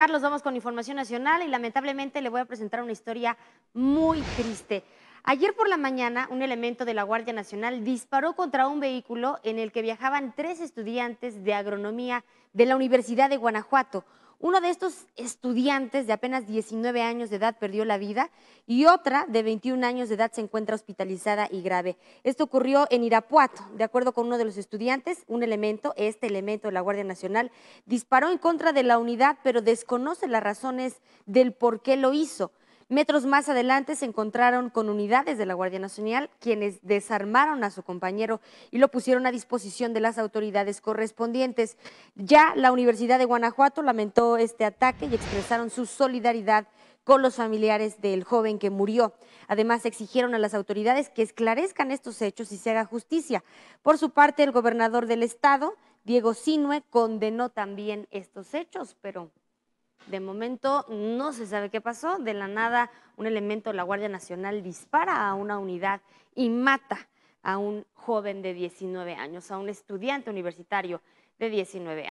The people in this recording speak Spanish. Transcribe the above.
Carlos, vamos con información nacional y lamentablemente le voy a presentar una historia muy triste. Ayer por la mañana, un elemento de la Guardia Nacional disparó contra un vehículo en el que viajaban tres estudiantes de agronomía de la Universidad de Guanajuato. Uno de estos estudiantes de apenas 19 años de edad perdió la vida y otra de 21 años de edad se encuentra hospitalizada y grave. Esto ocurrió en Irapuato. De acuerdo con uno de los estudiantes, un elemento, este elemento de la Guardia Nacional, disparó en contra de la unidad, pero desconoce las razones del por qué lo hizo. Metros más adelante se encontraron con unidades de la Guardia Nacional, quienes desarmaron a su compañero y lo pusieron a disposición de las autoridades correspondientes. Ya la Universidad de Guanajuato lamentó este ataque y expresaron su solidaridad con los familiares del joven que murió. Además, exigieron a las autoridades que esclarezcan estos hechos y se haga justicia. Por su parte, el gobernador del estado, Diego Sinue, condenó también estos hechos, pero de momento no se sabe qué pasó. De la nada, un elemento de la Guardia Nacional dispara a una unidad y mata a un joven de 19 años, a un estudiante universitario de 19 años.